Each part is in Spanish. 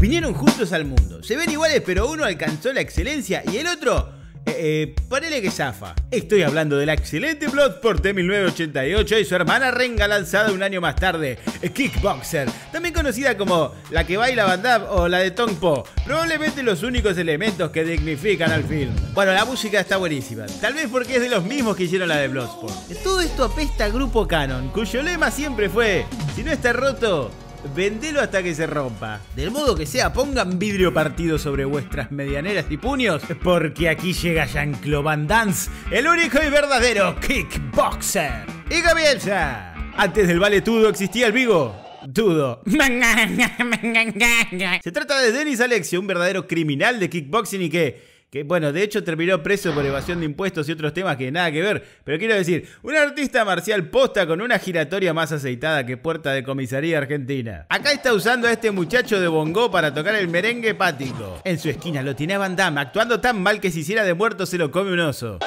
Vinieron juntos al mundo. Se ven iguales, pero uno alcanzó la excelencia y el otro. Eh, eh ponele que zafa. Estoy hablando de la excelente Bloodsport de 1988 y su hermana Renga lanzada un año más tarde, Kickboxer, también conocida como la que baila Van o la de Tong Po, probablemente los únicos elementos que dignifican al film. Bueno, la música está buenísima, tal vez porque es de los mismos que hicieron la de Bloodsport. Todo esto apesta a Grupo Canon, cuyo lema siempre fue, si no está roto, vendelo hasta que se rompa. Del modo que sea, pongan vidrio partido sobre vuestras medianeras y puños, porque aquí llega Jean-Claude Van Dance, el único y verdadero kickboxer. Y comienza. Antes del Tudo existía el Vigo. Dudo. Se trata de Denis Alexio, un verdadero criminal de kickboxing y que que bueno, de hecho terminó preso por evasión de impuestos y otros temas que nada que ver, pero quiero decir, un artista marcial posta con una giratoria más aceitada que puerta de comisaría argentina. Acá está usando a este muchacho de bongo para tocar el merengue pático. En su esquina lo tiene a Van Damme, actuando tan mal que si hiciera de muerto se lo come un oso.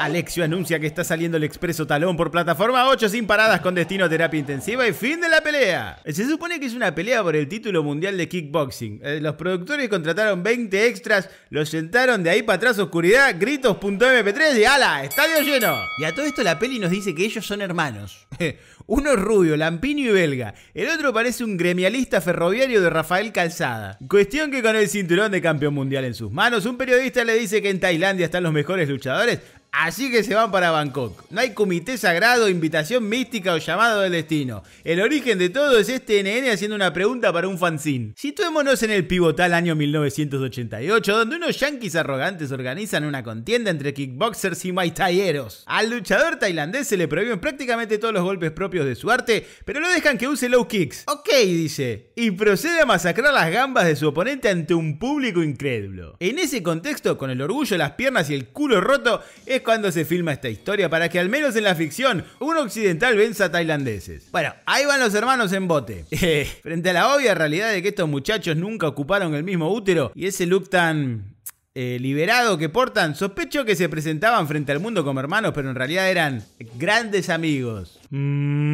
Alexio anuncia que está saliendo el expreso talón por plataforma 8 sin paradas con destino a terapia intensiva y fin de la pelea. Se supone que es una pelea por el título mundial de kickboxing. Eh, los productores contrataron 20 extras, los sentaron de ahí para atrás oscuridad, gritos.mp3 y ala, estadio lleno. Y a todo esto la peli nos dice que ellos son hermanos. Uno es rubio, lampiño y belga. El otro parece un gremialista ferroviario de Rafael Calzada. Cuestión que con el cinturón de campeón mundial en sus manos, un periodista le dice que en Tailandia están los mejores luchadores Así que se van para Bangkok. No hay comité sagrado, invitación mística o llamado del destino. El origen de todo es este NN haciendo una pregunta para un fanzine. Situémonos en el pivotal año 1988, donde unos yanquis arrogantes organizan una contienda entre kickboxers y maitayeros. Al luchador tailandés se le prohíben prácticamente todos los golpes propios de su arte, pero lo dejan que use low kicks. Ok, dice. Y procede a masacrar las gambas de su oponente ante un público incrédulo. En ese contexto, con el orgullo, las piernas y el culo roto, es cuando se filma esta historia para que al menos en la ficción un occidental venza a tailandeses. Bueno, ahí van los hermanos en bote. Eh. frente a la obvia realidad de que estos muchachos nunca ocuparon el mismo útero y ese look tan... Eh, liberado que portan, sospecho que se presentaban frente al mundo como hermanos, pero en realidad eran grandes amigos. Mm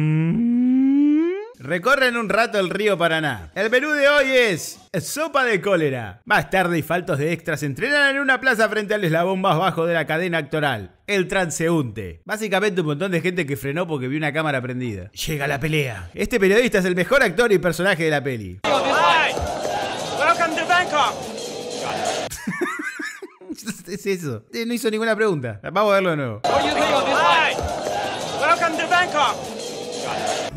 recorren un rato el río Paraná. El menú de hoy es sopa de cólera. Más tarde y faltos de extras entrenan en una plaza frente al eslabón más bajo de la cadena actoral. El transeúnte. Básicamente un montón de gente que frenó porque vio una cámara prendida. Llega la pelea. Este periodista es el mejor actor y personaje de la peli. es eso. Eh, no hizo ninguna pregunta. Vamos a verlo de nuevo. Welcome to Bangkok.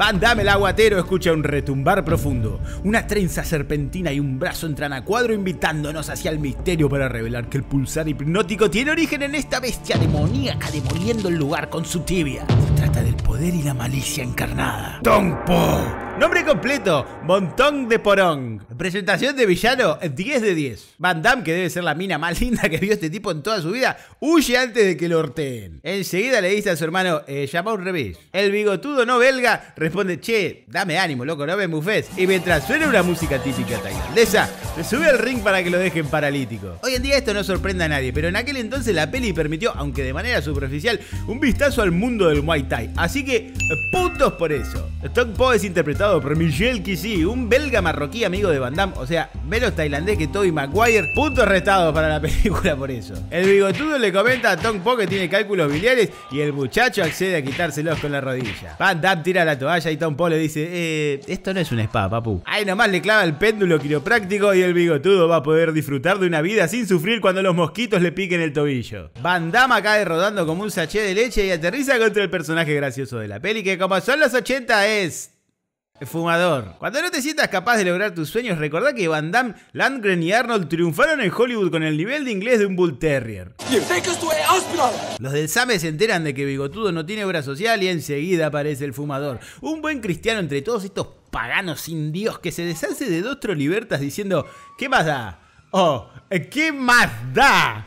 Van el aguatero escucha un retumbar profundo. Una trenza serpentina y un brazo entran a cuadro invitándonos hacia el misterio para revelar que el pulsar hipnótico tiene origen en esta bestia demoníaca demoliendo el lugar con su tibia. Se trata del poder y la malicia encarnada. Tompo. Nombre completo, Montón de Porong Presentación de villano, 10 de 10. Van Damme, que debe ser la mina más linda que vio este tipo en toda su vida, huye antes de que lo orteen Enseguida le dice a su hermano, eh, llama un revés. El bigotudo no belga responde, che, dame ánimo, loco, no me bufés Y mientras suena una música típica tailandesa, se sube al ring para que lo dejen paralítico. Hoy en día esto no sorprende a nadie, pero en aquel entonces la peli permitió, aunque de manera superficial, un vistazo al mundo del Muay Thai. Así que, eh, puntos por eso. Stock Poe es interpretado pero por Michel un belga marroquí amigo de Van Damme. O sea, menos tailandés que Toby Maguire. Puntos restados para la película por eso. El bigotudo le comenta a Tom Po que tiene cálculos biliares y el muchacho accede a quitárselos con la rodilla. Van Damme tira la toalla y Tom Po le dice, eh, esto no es un spa, papu. Ahí nomás le clava el péndulo quiropráctico y el bigotudo va a poder disfrutar de una vida sin sufrir cuando los mosquitos le piquen el tobillo. Van Damme cae rodando como un sachet de leche y aterriza contra el personaje gracioso de la peli que como son los 80 es Fumador. Cuando no te sientas capaz de lograr tus sueños, recordá que Van Damme, Landgren y Arnold triunfaron en Hollywood con el nivel de inglés de un Bull Terrier. Los del SAME se enteran de que Bigotudo no tiene obra social y enseguida aparece el fumador. Un buen cristiano entre todos estos paganos indios que se deshace de dos trolibertas diciendo: ¿Qué pasa? Oh, ¿qué más da?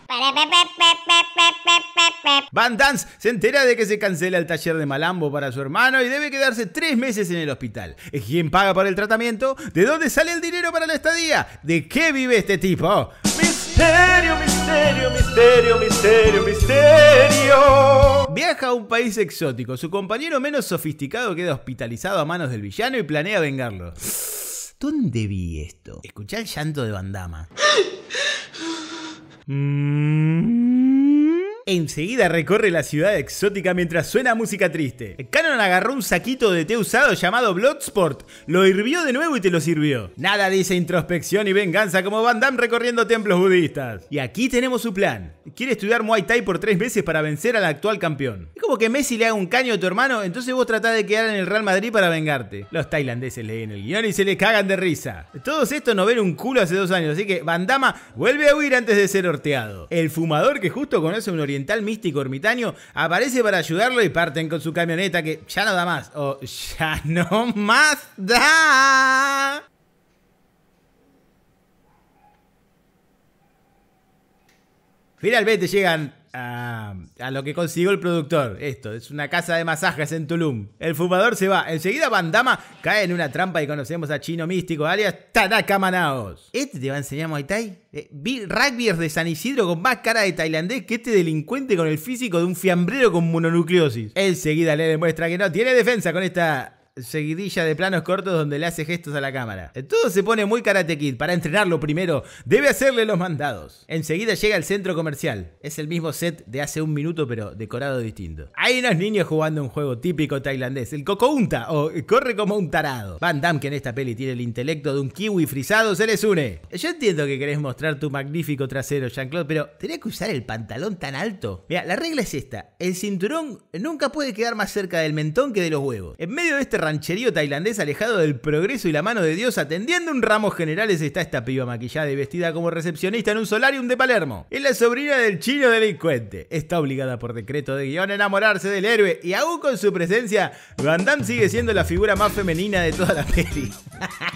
Van Dance se entera de que se cancela el taller de Malambo para su hermano y debe quedarse tres meses en el hospital. ¿Quién paga por el tratamiento? ¿De dónde sale el dinero para la estadía? ¿De qué vive este tipo? Misterio, misterio, misterio, misterio, misterio. Viaja a un país exótico. Su compañero menos sofisticado queda hospitalizado a manos del villano y planea vengarlo. ¿Dónde vi esto? Escuchá el llanto de Bandama. Mmm... Enseguida recorre la ciudad exótica mientras suena música triste. Canon agarró un saquito de té usado llamado Bloodsport, lo hirvió de nuevo y te lo sirvió. Nada dice introspección y venganza como Van Damme recorriendo templos budistas. Y aquí tenemos su plan. Quiere estudiar Muay Thai por tres meses para vencer al actual campeón. Es como que Messi le haga un caño a tu hermano, entonces vos tratás de quedar en el Real Madrid para vengarte. Los tailandeses leen el guión y se les cagan de risa. Todos estos no ven un culo hace dos años, así que Van Damme vuelve a huir antes de ser orteado El fumador que justo conoce un místico ermitaño aparece para ayudarlo y parten con su camioneta que ya no da más. O ya no más da. Finalmente llegan Ah, a, lo que consiguió el productor. Esto, es una casa de masajes en Tulum. El fumador se va. Enseguida Bandama cae en una trampa y conocemos a Chino Místico, alias Tanaka Manaos. ¿Este te va a enseñar Muay Thai? Eh, vi rugbyers de San Isidro con más cara de tailandés que este delincuente con el físico de un fiambrero con mononucleosis. Enseguida le demuestra que no tiene defensa con esta seguidilla de planos cortos donde le hace gestos a la cámara. Todo se pone muy Karate Kid. Para entrenarlo primero, debe hacerle los mandados. Enseguida llega al centro comercial. Es el mismo set de hace un minuto, pero decorado distinto. Hay unos niños jugando un juego típico tailandés, el cocounta o corre como un tarado. Van Damme, que en esta peli tiene el intelecto de un kiwi frisado, se les une. Yo entiendo que querés mostrar tu magnífico trasero, Jean-Claude, pero ¿tenía que usar el pantalón tan alto? Mira, la regla es esta. El cinturón nunca puede quedar más cerca del mentón que de los huevos. En medio de este rancherío tailandés alejado del progreso y la mano de Dios atendiendo un ramo general está esta piba maquillada y vestida como recepcionista en un solarium de Palermo. Es la sobrina del chino delincuente. Está obligada por decreto de guión a enamorarse del héroe y aún con su presencia, Van sigue siendo la figura más femenina de toda la peli.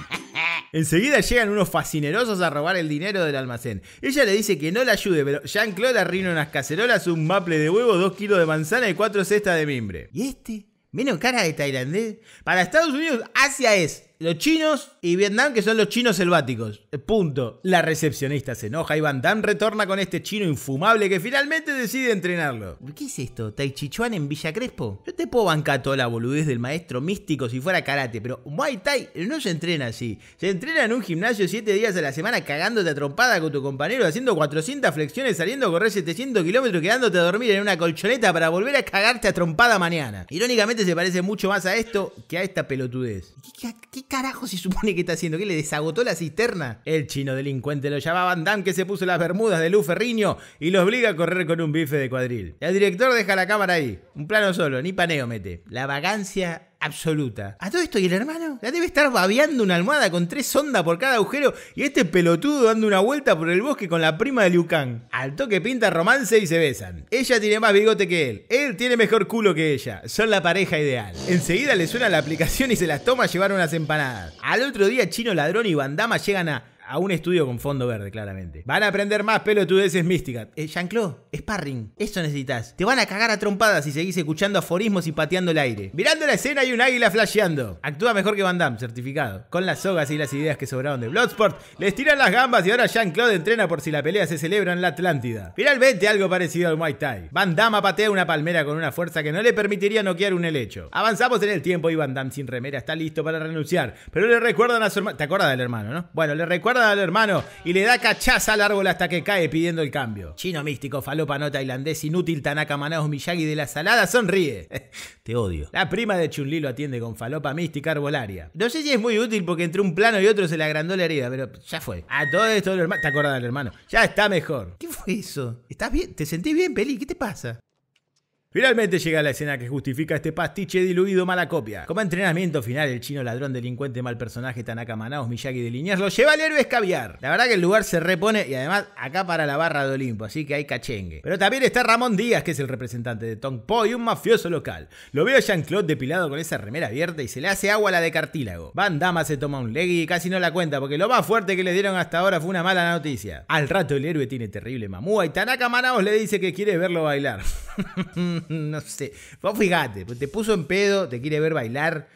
Enseguida llegan unos fascinerosos a robar el dinero del almacén. Ella le dice que no la ayude, pero Jean-Claude arrina unas cacerolas, un maple de huevo, dos kilos de manzana y cuatro cestas de mimbre. ¿Y este? Miren cara de tailandés. Para Estados Unidos, Asia es los chinos y Vietnam, que son los chinos selváticos. Eh, punto. La recepcionista se enoja y Van Damme retorna con este chino infumable que finalmente decide entrenarlo. ¿Qué es esto? ¿Tai Chuan en Villa Crespo? Yo te puedo bancar toda la boludez del maestro místico si fuera karate, pero Muay Thai no se entrena así. Se entrena en un gimnasio 7 días a la semana cagándote a trompada con tu compañero, haciendo 400 flexiones, saliendo a correr 700 kilómetros, quedándote a dormir en una colchoneta para volver a cagarte a trompada mañana. Irónicamente se parece mucho más a esto que a esta pelotudez. ¿Qué, qué carajo se supone que está haciendo? ¿Qué, le desagotó la cisterna? El chino delincuente lo llamaba Dan que se puso las bermudas de Lu Ferriño y lo obliga a correr con un bife de cuadril. El director deja la cámara ahí, un plano solo, ni paneo mete. La vagancia absoluta. A todo esto, ¿y el hermano? La debe estar babeando una almohada con tres ondas por cada agujero y este pelotudo dando una vuelta por el bosque con la prima de Liu Kang. Al toque pinta romance y se besan. Ella tiene más bigote que él. Él tiene mejor culo que ella. Son la pareja ideal. Enseguida le suena la aplicación y se las toma a llevar unas empanadas. Al otro día, Chino Ladrón y Bandama llegan a a un estudio con fondo verde, claramente. Van a aprender más pelotudeces místicas. Eh, Jean-Claude, sparring, eso necesitas. Te van a cagar a trompadas si seguís escuchando aforismos y pateando el aire. Mirando la escena hay un águila flasheando. Actúa mejor que Van Damme, certificado. Con las sogas y las ideas que sobraron de Bloodsport, les tiran las gambas y ahora Jean-Claude entrena por si la pelea se celebra en la Atlántida. Finalmente, algo parecido al Muay Thai. Van Damme patea una palmera con una fuerza que no le permitiría noquear un helecho. Avanzamos en el tiempo y Van Damme sin remera está listo para renunciar, pero le recuerdan a su hermano. ¿Te acuerdas del hermano, no? Bueno, le recuerda al hermano y le da cachaza al árbol hasta que cae pidiendo el cambio. Chino místico, falopa no tailandés, inútil, Tanaka manao Miyagi de la salada, sonríe. Te odio. La prima de Chunli lo atiende con falopa mística arbolaria. No sé si es muy útil porque entre un plano y otro se le agrandó la herida, pero ya fue. A todo esto el hermano. ¿Te acuerdas del hermano? Ya está mejor. ¿Qué fue eso? ¿Estás bien? ¿Te sentís bien, Peli? ¿Qué te pasa? Finalmente llega la escena que justifica este pastiche diluido mala copia. Como entrenamiento final, el chino ladrón delincuente mal personaje Tanaka Manaos Miyagi de Liniers lo lleva al héroe escaviar. La verdad que el lugar se repone y además acá para la barra de Olimpo, así que hay cachengue. Pero también está Ramón Díaz, que es el representante de Tong Po y un mafioso local. Lo veo a Jean-Claude depilado con esa remera abierta y se le hace agua a la de cartílago. Van Damme se toma un leggy y casi no la cuenta porque lo más fuerte que le dieron hasta ahora fue una mala noticia. Al rato el héroe tiene terrible mamúa y Tanaka Manaos le dice que quiere verlo bailar. no sé. Vos fíjate, pues, te puso en pedo, te quiere ver bailar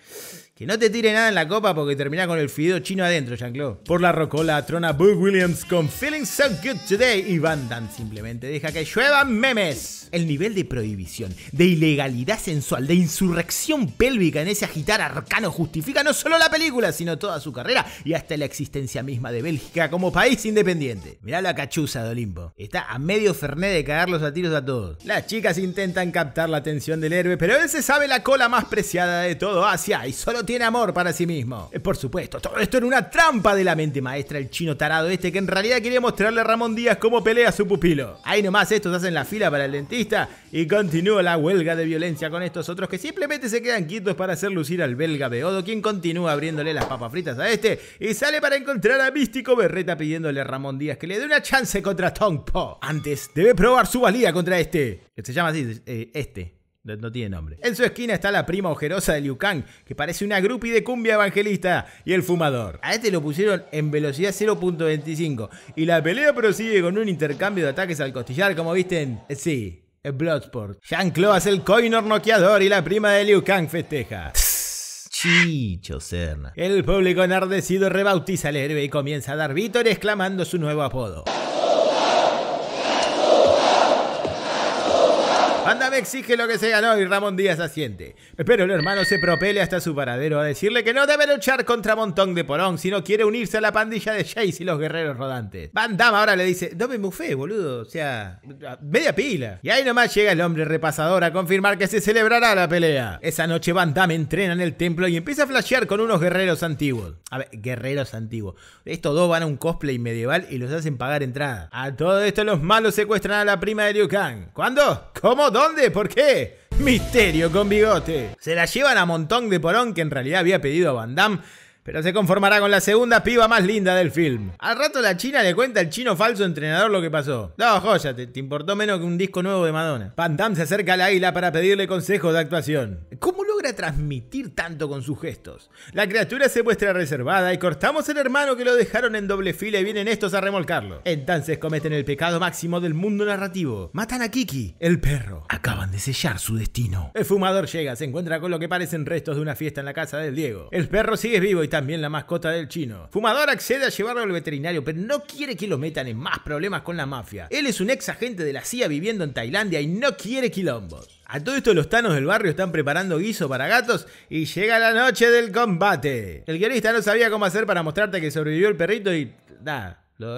que no te tire nada en la copa porque termina con el fideo chino adentro, Jean-Claude. Por la rocola trona Boo Williams con Feeling So Good Today y Van Damme simplemente deja que lluevan memes. El nivel de prohibición, de ilegalidad sensual, de insurrección pélvica en ese agitar arcano justifica no solo la película, sino toda su carrera y hasta la existencia misma de Bélgica como país independiente. Mirá la cachuza de Olimpo. Está a medio ferné de cagarlos a tiros a todos. Las chicas intentan captar la atención del héroe, pero él se sabe la cola más preciada de todo Asia y solo tiene amor para sí mismo. Eh, por supuesto, todo esto en una trampa de la mente maestra, el chino tarado este que en realidad quería mostrarle a Ramón Díaz cómo pelea a su pupilo. Ahí nomás estos hacen la fila para el dentista y continúa la huelga de violencia con estos otros que simplemente se quedan quietos para hacer lucir al belga Beodo, quien continúa abriéndole las papas fritas a este y sale para encontrar a Místico Berreta pidiéndole a Ramón Díaz que le dé una chance contra Tong Po. Antes, debe probar su valía contra este, que se llama así, eh, este. No, tiene nombre. En su esquina está la prima ojerosa de Liu Kang, que parece una grupi de cumbia evangelista, y el fumador. A este lo pusieron en velocidad 0.25. Y la pelea prosigue con un intercambio de ataques al costillar, como viste en... Sí, Bloodsport. Jean-Claude hace el coinor noqueador y la prima de Liu Kang festeja. Chicho Serna. El público enardecido rebautiza al héroe y comienza a dar vítores Clamando su nuevo apodo. Van Damme exige lo que se ganó y Ramón Díaz asiente. Pero el hermano se propele hasta su paradero a decirle que no debe luchar contra Montón de Porón, sino quiere unirse a la pandilla de Jace y los guerreros rodantes. Van Damme ahora le dice, me bufé, boludo, o sea, media pila. Y ahí nomás llega el hombre repasador a confirmar que se celebrará la pelea. Esa noche Van Damme entrena en el templo y empieza a flashear con unos guerreros antiguos. A ver, guerreros antiguos. Estos dos van a un cosplay medieval y los hacen pagar entrada. A todo esto los malos secuestran a la prima de Liu Kang. ¿Cuándo? ¿Cómo? ¿Dónde? ¿Por qué? Misterio con bigote. Se la llevan a montón de porón que en realidad había pedido a Van Damme pero se conformará con la segunda piba más linda del film. Al rato la china le cuenta al chino falso entrenador lo que pasó. No, joya, te, te importó menos que un disco nuevo de Madonna. Van se acerca al isla para pedirle consejos de actuación. ¿Cómo logra transmitir tanto con sus gestos? La criatura se muestra reservada y cortamos el hermano que lo dejaron en doble fila y vienen estos a remolcarlo. Entonces cometen el pecado máximo del mundo narrativo. Matan a Kiki, el perro. Acaban de sellar su destino. El fumador llega, se encuentra con lo que parecen restos de una fiesta en la casa del Diego. El perro sigue vivo y también la mascota del chino. Fumador accede a llevarlo al veterinario, pero no quiere que lo metan en más problemas con la mafia. Él es un ex agente de la CIA viviendo en Tailandia y no quiere quilombos. A todo esto los tanos del barrio están preparando guiso para gatos y llega la noche del combate. El guionista no sabía cómo hacer para mostrarte que sobrevivió el perrito y... nada. Lo,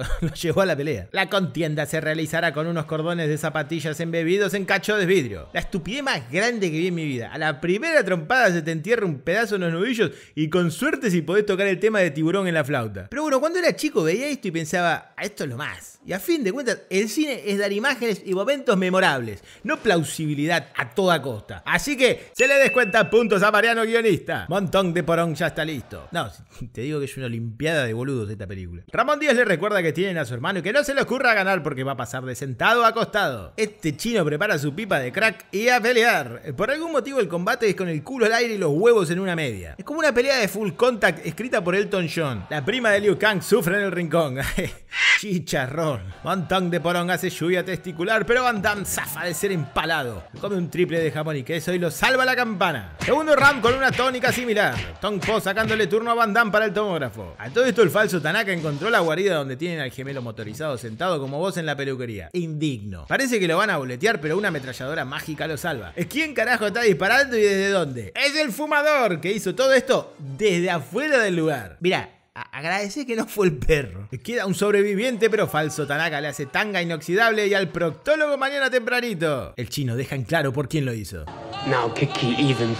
a la pelea. La contienda se realizará con unos cordones de zapatillas embebidos en cacho de vidrio. La estupidez más grande que vi en mi vida. A la primera trompada se te entierra un pedazo en los nudillos y con suerte si podés tocar el tema de tiburón en la flauta. Pero bueno, cuando era chico veía esto y pensaba, a ah, esto es lo más. Y a fin de cuentas, el cine es dar imágenes y momentos memorables, no plausibilidad a toda costa. Así que se le cuenta! puntos a Mariano Guionista. Montón de porón ya está listo. No, te digo que es una olimpiada de boludos esta película. Ramón Díaz le recuerda que tienen a su hermano y que no se le ocurra ganar porque va a pasar de sentado a acostado. Este chino prepara su pipa de crack y a pelear. Por algún motivo el combate es con el culo al aire y los huevos en una media. Es como una pelea de full contact escrita por Elton John. La prima de Liu Kang sufre en el rincón. Chicharrón. Van de porón hace lluvia testicular, pero Van Damme zafa de ser empalado. Come un triple de jamón y queso y lo salva la campana. Segundo Ram con una tónica similar. Tong Po sacándole turno a Van Damme para el tomógrafo. A todo esto el falso Tanaka encontró la guarida donde tiene tienen al gemelo motorizado sentado como vos en la peluquería. Indigno. Parece que lo van a boletear, pero una ametralladora mágica lo salva. es ¿Quién carajo está disparando y desde dónde? Es el fumador que hizo todo esto desde afuera del lugar. mira agradece que no fue el perro. Queda un sobreviviente, pero falso Tanaka le hace tanga inoxidable y al proctólogo mañana tempranito. El chino deja en claro por quién lo hizo. Now, Kiki, even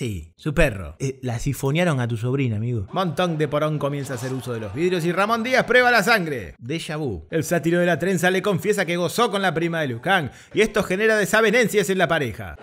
Sí, su perro. Eh, la sifonearon a tu sobrina, amigo. Montón de porón comienza a hacer uso de los vidrios y Ramón Díaz prueba la sangre. Deja vu. El sátiro de la trenza le confiesa que gozó con la prima de Lucan y esto genera desavenencias en la pareja.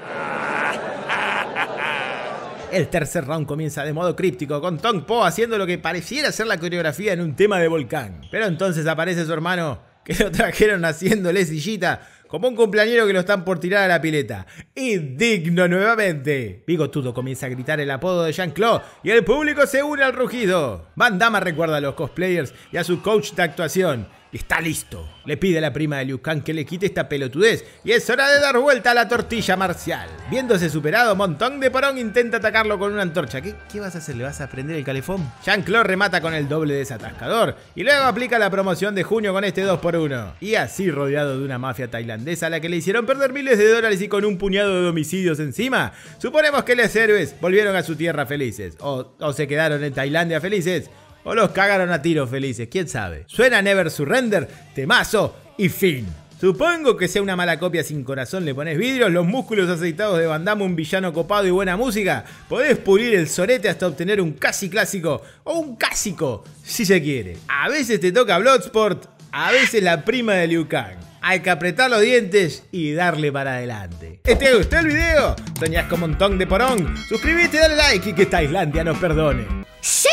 El tercer round comienza de modo críptico, con Tong Po haciendo lo que pareciera ser la coreografía en un tema de volcán. Pero entonces aparece su hermano, que lo trajeron haciéndole sillita, como un cumpleañero que lo están por tirar a la pileta. Indigno nuevamente. Bigotudo comienza a gritar el apodo de Jean-Claude y el público se une al rugido. Van Damme recuerda a los cosplayers y a su coach de actuación. Está listo. Le pide a la prima de Liu Kang que le quite esta pelotudez y es hora de dar vuelta a la tortilla marcial. Viéndose superado, Montón de Porón intenta atacarlo con una antorcha. ¿Qué, vas a hacer? ¿Le vas a prender el calefón? Jean-Claude remata con el doble desatascador y luego aplica la promoción de junio con este 2x1. Y así rodeado de una mafia tailandesa a la que le hicieron perder miles de dólares y con un puñado de homicidios encima, suponemos que los héroes volvieron a su tierra felices o se quedaron en Tailandia felices o los cagaron a tiros felices, quién sabe. Suena Never Surrender, temazo y fin. Supongo que sea una mala copia sin corazón, le pones vidrios, los músculos aceitados de Bandamo, un villano copado y buena música. Podés pulir el sorete hasta obtener un casi clásico, o un cásico, si se quiere. A veces te toca Bloodsport, a veces la prima de Liu Kang. Hay que apretar los dientes y darle para adelante. ¿Te gustó el video? ¿Tenías como un montón de porón? Suscríbete, dale like y que esta Islandia nos perdone. ¡Sí!